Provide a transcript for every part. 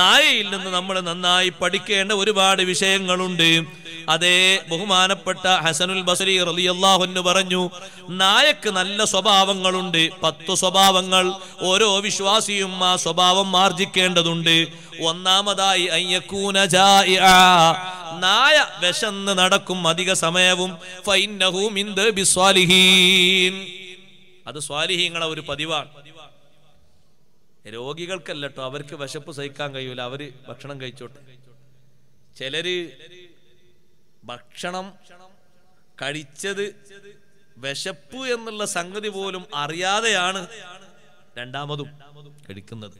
നായയിൽ നിന്ന് നമ്മൾ നന്നായി പഠിക്കേണ്ട ഒരുപാട് വിഷയങ്ങളുണ്ട് അതേ ബഹുമാനപ്പെട്ട ഹസനുൽ ബസരി റലിയല്ലാഹുന്ന് പറഞ്ഞു നായക്ക് നല്ല സ്വഭാവങ്ങളുണ്ട് പത്ത് സ്വഭാവങ്ങൾ ഓരോ വിശ്വാസിയും ആ സ്വഭാവം മാർജിക്കേണ്ടതുണ്ട് ഒന്നാമതായി അയ്യക്കൂന നായ വിശന്ന് നടക്കും അധിക സമയവും അത് അത് സ്വാലിഹീങ്ങളെ ഒരു പതിവാണ് രോഗികൾക്കല്ല കേട്ടോ അവർക്ക് വിശപ്പ് സഹിക്കാൻ കഴിയൂല അവര് ഭക്ഷണം കഴിച്ചോട്ടെ ചിലര് ഭക്ഷണം കഴിച്ചത് വിശപ്പ് എന്നുള്ള സംഗതി പോലും അറിയാതെയാണ് രണ്ടാമതും കഴിക്കുന്നത്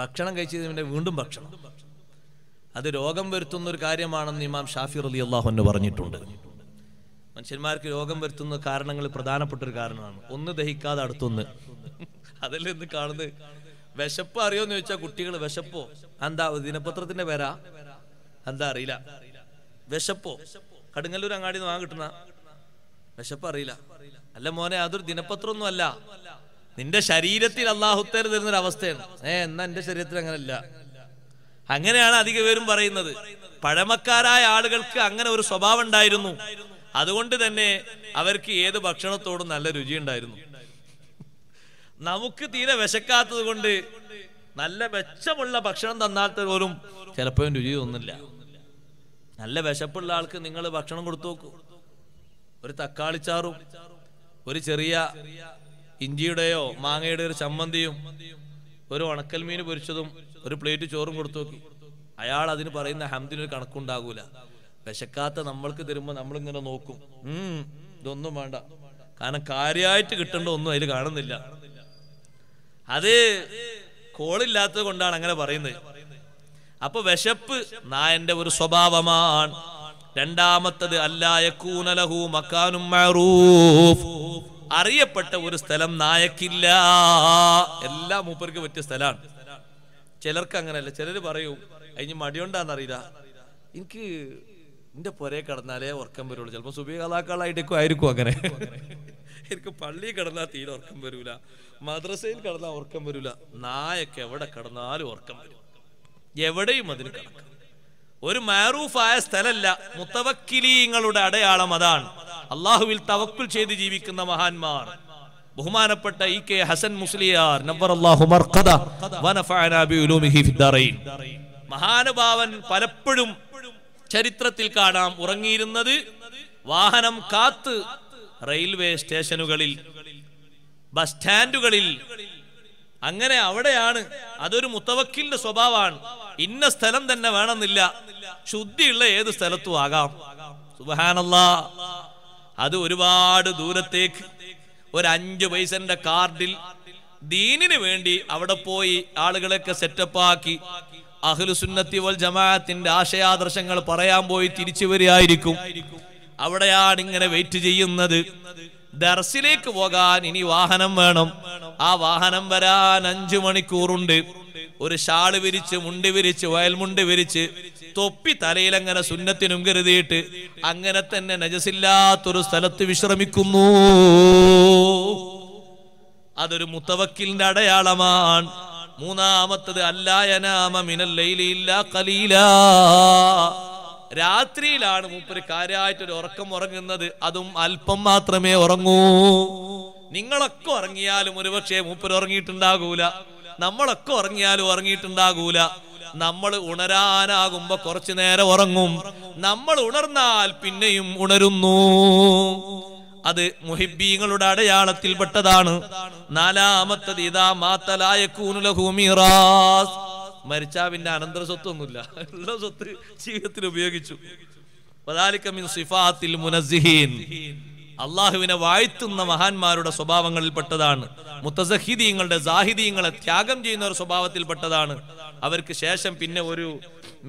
ഭക്ഷണം കഴിച്ചതിന് വീണ്ടും ഭക്ഷണം അത് രോഗം വരുത്തുന്ന ഒരു കാര്യമാണെന്ന് ഇമാം ഷാഫി അലി അള്ളാഹു പറഞ്ഞിട്ടുണ്ട് മനുഷ്യന്മാർക്ക് രോഗം വരുത്തുന്ന കാരണങ്ങൾ പ്രധാനപ്പെട്ട ഒരു കാരണമാണ് ഒന്ന് ദഹിക്കാതെ അടുത്തൊന്ന് അതല്ലേ ഇന്ന് കാണുന്നത് വിശപ്പ് അറിയോന്ന് ചോദിച്ചാൽ കുട്ടികൾ വിശപ്പോ എന്താ ദിനപത്രത്തിന്റെ പേരാ എന്താ അറിയില്ല വിശപ്പോ കടുങ്ങല്ലൂർ അങ്ങാടി നിന്ന് വാങ്ങാൻ കിട്ടുന്ന വിശപ്പ് അറിയില്ല അല്ല മോനെ അതൊരു ഒന്നും അല്ല നിന്റെ ശരീരത്തിൽ അള്ളാഹുത്തേര് തരുന്നൊരു അവസ്ഥയാണ് ഏ എന്നാ എന്റെ ശരീരത്തിൽ അങ്ങനല്ല അങ്ങനെയാണ് അധിക പേരും പറയുന്നത് പഴമക്കാരായ ആളുകൾക്ക് അങ്ങനെ ഒരു സ്വഭാവം ഉണ്ടായിരുന്നു അതുകൊണ്ട് തന്നെ അവർക്ക് ഏത് ഭക്ഷണത്തോടും നല്ല രുചി ഉണ്ടായിരുന്നു നമുക്ക് തീരെ വിശക്കാത്തത് കൊണ്ട് നല്ല മെച്ചമുള്ള ഭക്ഷണം തന്നാത്ത പോലും ചിലപ്പോഴും രുചി തോന്നില്ല നല്ല വിശപ്പുള്ള ആൾക്ക് നിങ്ങൾ ഭക്ഷണം കൊടുത്തു നോക്കൂ ഒരു തക്കാളിച്ചാറും ഒരു ചെറിയ ഇഞ്ചിയുടെയോ മാങ്ങയുടെ ഒരു ചമ്മന്തിയും ഒരു ഉണക്കൽ മീൻ പൊരിച്ചതും ഒരു പ്ലേറ്റ് ചോറും കൊടുത്തു നോക്കി അയാൾ അതിന് പറയുന്ന ഹംദിനൊരു കണക്കുണ്ടാകൂല വിശക്കാത്ത നമ്മൾക്ക് തരുമ്പോൾ നമ്മളിങ്ങനെ നോക്കും ഉം ഇതൊന്നും വേണ്ട കാരണം കാര്യമായിട്ട് കിട്ടേണ്ട ഒന്നും അതിൽ കാണുന്നില്ല അത് കോളില്ലാത്തത് കൊണ്ടാണ് അങ്ങനെ പറയുന്നത് അപ്പൊ വിശപ്പ് നായന്റെ ഒരു സ്വഭാവമാണ് രണ്ടാമത്തത് അല്ലായക്കൂനലഹു മക്കാനും അറിയപ്പെട്ട ഒരു സ്ഥലം നായക്കില്ല എല്ലാ മൂപ്പർക്ക് പറ്റിയ സ്ഥലമാണ് ചിലർക്ക് അങ്ങനെയല്ല ചിലര് പറയൂ അതിന് മടിയുണ്ടാന്നറിയില്ല എനിക്ക് എന്റെ പുരയെ കിടന്നാലേ ഉറക്കം വരുള്ളൂ ചിലപ്പോൾ സുബീകലാക്കളായിട്ടേക്കും ആയിരിക്കും അങ്ങനെ എനിക്ക് പള്ളിയിൽ കിടന്നാൽ തീരെ ഉറക്കം വരൂല മദ്രസയിൽ കിടന്നാൽ ഉറക്കം വരൂല നായൊക്കെ എവിടെ കിടന്നാലും ഉറക്കം വരും എവിടെയും അതിന് കിടക്കും ഒരു മാറൂഫായ സ്ഥലല്ല മുത്തവക്കിലീങ്ങളുടെ അടയാളം അതാണ് അള്ളാഹുവിൽ തവക്കുൽ ചെയ്ത് ജീവിക്കുന്ന മഹാന്മാർ ബഹുമാനപ്പെട്ട ഇ കെ ഹസൻ മുസ്ലിയാർ മർഖദ വനഫഅന മഹാനുഭാവൻ പലപ്പോഴും ചരിത്രത്തിൽ കാണാം ഉറങ്ങിയിരുന്നത് വാഹനം കാത്ത് റെയിൽവേ സ്റ്റേഷനുകളിൽ ബസ് സ്റ്റാൻഡുകളിൽ അങ്ങനെ അവിടെയാണ് അതൊരു മുത്തവക്കിലിന്റെ സ്വഭാവമാണ് ഇന്ന സ്ഥലം തന്നെ വേണമെന്നില്ല ശുദ്ധിയുള്ള ഏത് സ്ഥലത്തും ആകാം സുബാനല്ല അത് ഒരുപാട് ദൂരത്തേക്ക് ഒരു അഞ്ച് പൈസന്റെ കാർഡിൽ ദീനിന് വേണ്ടി അവിടെ പോയി ആളുകളെയൊക്കെ സെറ്റപ്പാക്കി അഹ്ലുസുന്നത്തി വൽ ജമാഅത്തിന്റെ ആശയാദർശങ്ങൾ പറയാൻ പോയി തിരിച്ചു വരികയായിരിക്കും അവിടെയാണ് ഇങ്ങനെ വെയിറ്റ് ചെയ്യുന്നത് ദർസിലേക്ക് പോകാൻ ഇനി വാഹനം വേണം ആ വാഹനം വരാൻ അഞ്ചു മണിക്കൂറുണ്ട് ഒരു ഷാള് വിരിച്ച് മുണ്ടി വിരിച്ച് വയൽമുണ്ട് വിരിച്ച് തൊപ്പി തലയിൽ അങ്ങനെ സുന്നത്തിനും കരുതിയിട്ട് അങ്ങനെ തന്നെ നജസില്ലാത്തൊരു സ്ഥലത്ത് വിശ്രമിക്കുന്നു അതൊരു മുത്തവക്കിലിന്റെ അടയാളമാണ് മൂന്നാമത്തത് അല്ലായനാമ മിനൽ കലീല രാത്രിയിലാണ് മൂപ്പര് കാര്യമായിട്ടൊരു ഉറക്കം ഉറങ്ങുന്നത് അതും അല്പം മാത്രമേ ഉറങ്ങൂ നിങ്ങളൊക്കെ ഉറങ്ങിയാലും ഒരുപക്ഷെ മൂപ്പര് ഉറങ്ങിയിട്ടുണ്ടാകൂല നമ്മളൊക്കെ ഉറങ്ങിയാലും ഉറങ്ങിയിട്ടുണ്ടാകൂല നമ്മൾ ഉണരാനാകുമ്പോ കുറച്ചു നേരം ഉറങ്ങും നമ്മൾ ഉണർന്നാൽ പിന്നെയും ഉണരുന്നു അത് മുഹിബീങ്ങളുടെ അടയാളത്തിൽപ്പെട്ടതാണ് നാലാമത്തത് ഇതാ മാത്തലായൂനുലഹൂമിറാസ് മരിച്ചാ മരിച്ചാവിന്റെ അനന്തര സ്വത്തൊന്നുമില്ല ഉള്ള സ്വത്ത് ജീവിതത്തിൽ ഉപയോഗിച്ചു അള്ളാഹുവിനെ വാഴ്ത്തുന്ന മഹാന്മാരുടെ സ്വഭാവങ്ങളിൽപ്പെട്ടതാണ് മുത്തസഹിദീങ്ങളുടെ സാഹിദീങ്ങളെ ത്യാഗം ചെയ്യുന്ന ഒരു സ്വഭാവത്തിൽപ്പെട്ടതാണ് അവർക്ക് ശേഷം പിന്നെ ഒരു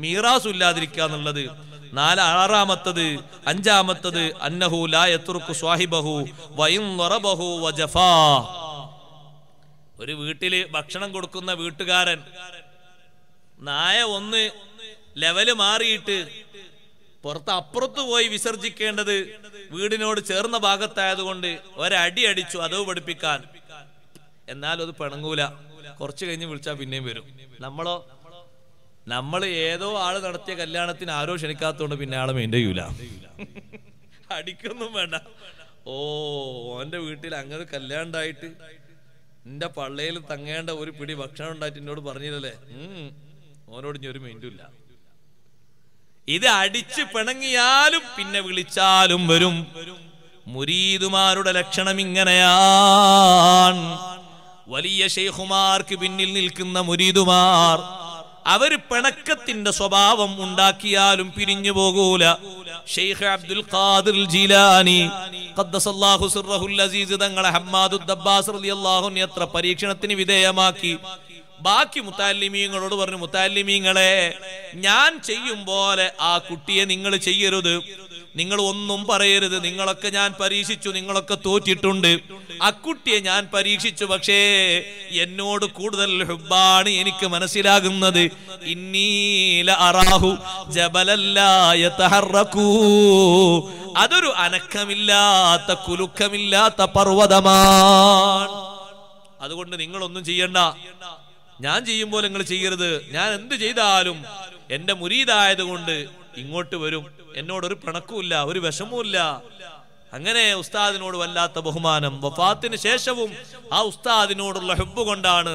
മീറാസ് ഇല്ലാതിരിക്കുക എന്നുള്ളത് നാല് ആറാമത്തത് അഞ്ചാമത്തത് അന്നഹു ലായത്തുർക്ക് സ്വാഹിബഹു വൈറബഹു വജഫാ ഒരു വീട്ടില് ഭക്ഷണം കൊടുക്കുന്ന വീട്ടുകാരൻ നായ ഒന്ന് ലെവല് മാറിയിട്ട് പുറത്ത് അപ്പുറത്ത് പോയി വിസർജിക്കേണ്ടത് വീടിനോട് ചേർന്ന ഭാഗത്തായതുകൊണ്ട് ഒരടി അടിച്ചു അതവ് പഠിപ്പിക്കാൻ എന്നാലും അത് പിണങ്ങൂല കുറച്ച് കഴിഞ്ഞ് വിളിച്ചാൽ പിന്നെയും വരും നമ്മളോ നമ്മൾ ഏതോ ആള് നടത്തിയ കല്യാണത്തിന് ആരോ ക്ഷണിക്കാത്തോണ്ട് പിന്നെ ആളെ മെയിൻ്റെ ചെയ്യൂല അടിക്കൊന്നും വേണ്ട ഓ ഓന്റെ വീട്ടിൽ അങ്ങനെ കല്യാണം ഉണ്ടായിട്ട് പള്ളയിൽ തങ്ങേണ്ട ഒരു പിടി ഭക്ഷണം ഉണ്ടായിട്ട് എന്നോട് പറഞ്ഞില്ലല്ലേ ഓനോട് ഞാൻ ഒരു മെയിൻ്റും ഇല്ല ഇത് അടിച്ച് പിണങ്ങിയാലും പിന്നെ വിളിച്ചാലും വരും മുരീദുമാരുടെ ലക്ഷണം ഇങ്ങനെയാണ് വലിയ ഷെയ്ഹുമാർക്ക് പിന്നിൽ നിൽക്കുന്ന മുരീദുമാർ അവർ പിണക്കത്തിന്റെ സ്വഭാവം ഉണ്ടാക്കിയാലും പിരിഞ്ഞു പോകൂല ഷെയ്ഖ് അബ്ദുൽ ഖാദിർ ജീലാനി അസീസ് തങ്ങളെ അൻഹു എത്ര പരീക്ഷണത്തിന് വിധേയമാക്കി ബാക്കി മുത്താലിമീങ്ങളോട് പറഞ്ഞു മുത്താലിമീങ്ങളെ ഞാൻ ചെയ്യും പോലെ ആ കുട്ടിയെ നിങ്ങൾ ചെയ്യരുത് നിങ്ങൾ ഒന്നും പറയരുത് നിങ്ങളൊക്കെ ഞാൻ പരീക്ഷിച്ചു നിങ്ങളൊക്കെ തോറ്റിട്ടുണ്ട് അക്കുട്ടിയെ ഞാൻ പരീക്ഷിച്ചു പക്ഷേ എന്നോട് കൂടുതൽ ഹുബാണ് എനിക്ക് മനസ്സിലാകുന്നത് ഇന്നീല അറാഹു ജബലല്ലായ തഹറക്കൂ അതൊരു അനക്കമില്ലാത്ത കുലുക്കമില്ലാത്ത പർവ്വതമാണ് അതുകൊണ്ട് നിങ്ങളൊന്നും ചെയ്യണ്ട ഞാൻ ചെയ്യുമ്പോൾ നിങ്ങൾ ചെയ്യരുത് ഞാൻ എന്ത് ചെയ്താലും എന്റെ മുരീതായതുകൊണ്ട് ഇങ്ങോട്ട് വരും എന്നോട് ഒരു പിണക്കുമില്ല ഒരു വിഷമവുമില്ല അങ്ങനെ ഉസ്താദിനോട് വല്ലാത്ത ബഹുമാനം വഫാത്തിന് ശേഷവും ആ ഉസ്താദിനോടുള്ള ഹെബ് കൊണ്ടാണ്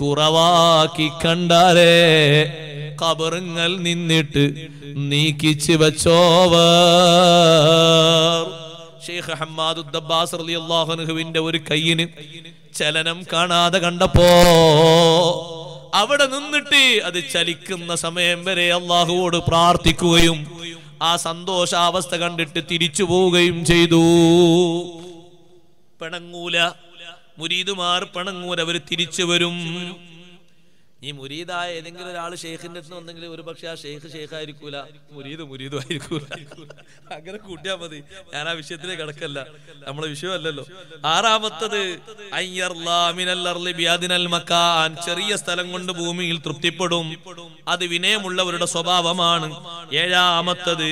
കുറവാക്കി കണ്ടാലേ കബറുങ്ങൾ നിന്നിട്ട് നീക്കിച്ചു വെച്ചോവ ഷെയ്ഖ് ഹമ്മാദ് ഉദ്ദബ്ബാസ് അള്ളാഹുനുഹുവിന്റെ ഒരു കയ്യിന് ചലനം കാണാതെ കണ്ടപ്പോ അവിടെ നിന്നിട്ട് അത് ചലിക്കുന്ന സമയം വരെ അള്ളാഹുവോട് പ്രാർത്ഥിക്കുകയും ആ സന്തോഷാവസ്ഥ കണ്ടിട്ട് തിരിച്ചു പോവുകയും ചെയ്തു പെണങ്ങൂല മുരീദുമാർ പെണങ്ങൂല അവർ തിരിച്ചു വരും ഈ മുരീദായ ഏതെങ്കിലും ഒരാൾ ഷെയ്ഖിന്റെ അടുത്ത് വന്നെങ്കിൽ ഒരു പക്ഷെ ആ ഷെയ്ഖ് ഷെയ്ഖായിരിക്കൂല മുരീദ് മുരീദും ആയിരിക്കൂല അങ്ങനെ കൂട്ടിയാ മതി ഞാൻ ആ വിഷയത്തിലേക്ക് കിടക്കല്ല നമ്മളെ വിഷയമല്ലല്ലോ ആറാമത്തത് ചെറിയ സ്ഥലം കൊണ്ട് ഭൂമിയിൽ തൃപ്തിപ്പെടും അത് വിനയമുള്ളവരുടെ സ്വഭാവമാണ് ഏഴാമത്തത്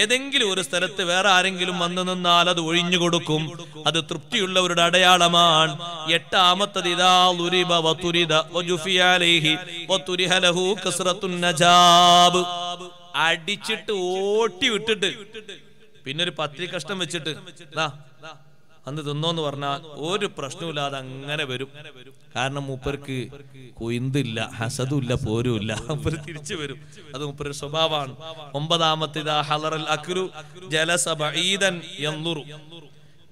ഏതെങ്കിലും ഒരു സ്ഥലത്ത് വേറെ ആരെങ്കിലും വന്നു നിന്നാൽ അത് ഒഴിഞ്ഞു കൊടുക്കും അത് തൃപ്തിയുള്ളവരുടെ അടയാളമാണ് എട്ടാമത്തത് ഇതാ ലുരിബ വതുരിദ വജുഫിയ അലൈഹി വതുരിഹ ലഹു കസ്റത്തുൻ നജാബ് അടിച്ചിട്ട് ഓട്ടി വിട്ടിട്ട് പിന്നെ ഒരു പത്രി കഷ്ടം വെച്ചിട്ട് ദാ അന്ന് തിന്നോന്ന് പറഞ്ഞാൽ ഒരു പ്രശ്നമില്ലാതെ അങ്ങനെ വരും കാരണം മൂപ്പർക്ക് കൊയ്ന്തില്ല ഹസതുമില്ല പോരുമില്ല മൂപ്പർ തിരിച്ചു വരും അത് മൂപ്പര് സ്വഭാവമാണ് ഒമ്പതാമത്തേത് ഹലറൽ അക്രു ജലസബീതൻ എന്നൂറു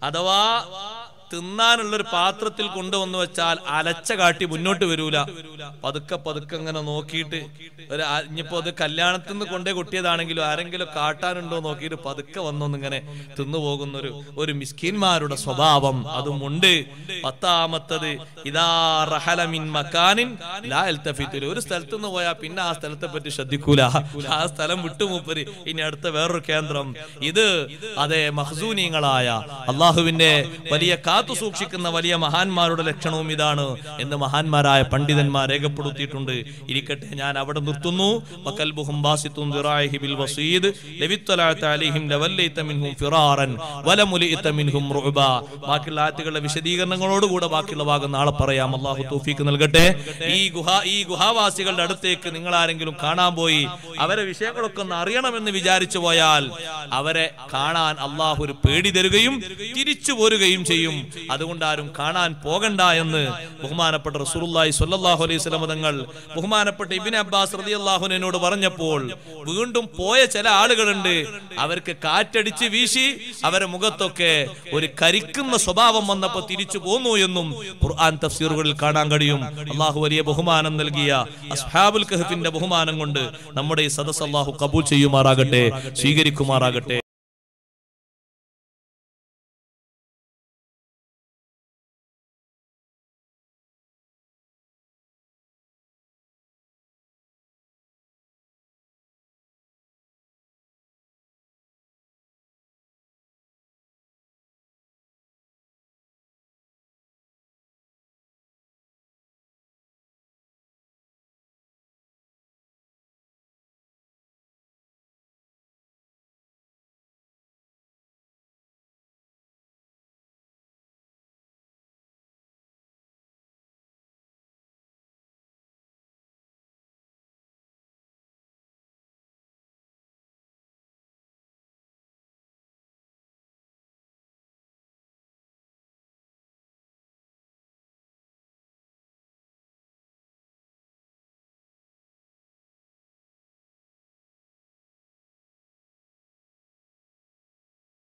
അഥവാ തിന്നാനുള്ളൊരു പാത്രത്തിൽ കൊണ്ടുവന്ന് വെച്ചാൽ അലച്ച കാട്ടി മുന്നോട്ട് വരൂല പതുക്കെ പതുക്കെ ഇങ്ങനെ നോക്കിയിട്ട് ഒരു ഇനിയിപ്പോ അത് കല്യാണത്തിൽ നിന്ന് കൊണ്ടേ കൊട്ടിയതാണെങ്കിലും ആരെങ്കിലും കാട്ടാനുണ്ടോ നോക്കിയിട്ട് പതുക്കെ വന്നൊന്നിങ്ങനെ തിന്നുപോകുന്നൊരു ഒരു ഒരു മിസ്കിന്മാരുടെ സ്വഭാവം അതുമുണ്ട് പത്താമത്തത് ഇതാ റഹലമിൻ മക്കാനിൻ ലാ ഒരു സ്ഥലത്ത് നിന്ന് പോയാൽ പിന്നെ ആ സ്ഥലത്തെ പറ്റി ശ്രദ്ധിക്കൂല ആ സ്ഥലം വിട്ടുമൂപ്പര് ഇനി അടുത്ത വേറൊരു കേന്ദ്രം ഇത് അതെ മഹ്സൂനിയങ്ങളായ അള്ളാഹുവിന്റെ വലിയ കാ കാത്തു സൂക്ഷിക്കുന്ന വലിയ മഹാന്മാരുടെ ലക്ഷണവും ഇതാണ് എന്ന് മഹാന്മാരായ പണ്ഡിതന്മാർ രേഖപ്പെടുത്തിയിട്ടുണ്ട് ഇരിക്കട്ടെ ഞാൻ അവിടെ നിർത്തുന്നു ബാക്കിയുള്ള ആറ്റുകളുടെ വിശദീകരണങ്ങളോടുകൂടെ ബാക്കിയുള്ള ഭാഗം നാളെ പറയാം അള്ളാഹു തൂഫീക്ക് നൽകട്ടെ ഈ ഗുഹ ഈ ഗുഹാവാസികളുടെ അടുത്തേക്ക് നിങ്ങൾ ആരെങ്കിലും കാണാൻ പോയി അവരെ വിഷയങ്ങളൊക്കെ ഒന്ന് അറിയണമെന്ന് വിചാരിച്ചു പോയാൽ അവരെ കാണാൻ അള്ളാഹു ഒരു പേടി തരുകയും തിരിച്ചു പോരുകയും ചെയ്യും അതുകൊണ്ട് ആരും കാണാൻ പോകണ്ട എന്ന് ബഹുമാനപ്പെട്ട റസൂലുള്ളാഹി സ്വല്ലല്ലാഹു അലൈഹി വസല്ലം തങ്ങൾ ബഹുമാനപ്പെട്ട ഇബ്നു അബ്ബാസ് റളിയല്ലാഹുവിനോട് പറഞ്ഞപ്പോൾ വീണ്ടും പോയ ചില ആളുകളുണ്ട് അവർക്ക് കാറ്റടിച്ച് വീശി അവരെ മുഖത്തൊക്കെ ഒരു കരിക്കുന്ന സ്വഭാവം വന്നപ്പോൾ തിരിച്ചു പോന്നു എന്നും ഖുർആൻ തഫ്സീറുകളിൽ കാണാൻ കഴിയും അള്ളാഹു വലിയ ബഹുമാനം നൽകിയ അസ്ഹാബുൽ കഹഫിന്റെ ബഹുമാനം കൊണ്ട് നമ്മുടെ ഈ സദസ് അള്ളാഹു കബൂൽ ചെയ്യുമാറാകട്ടെ സ്വീകരിക്കുമാറാകട്ടെ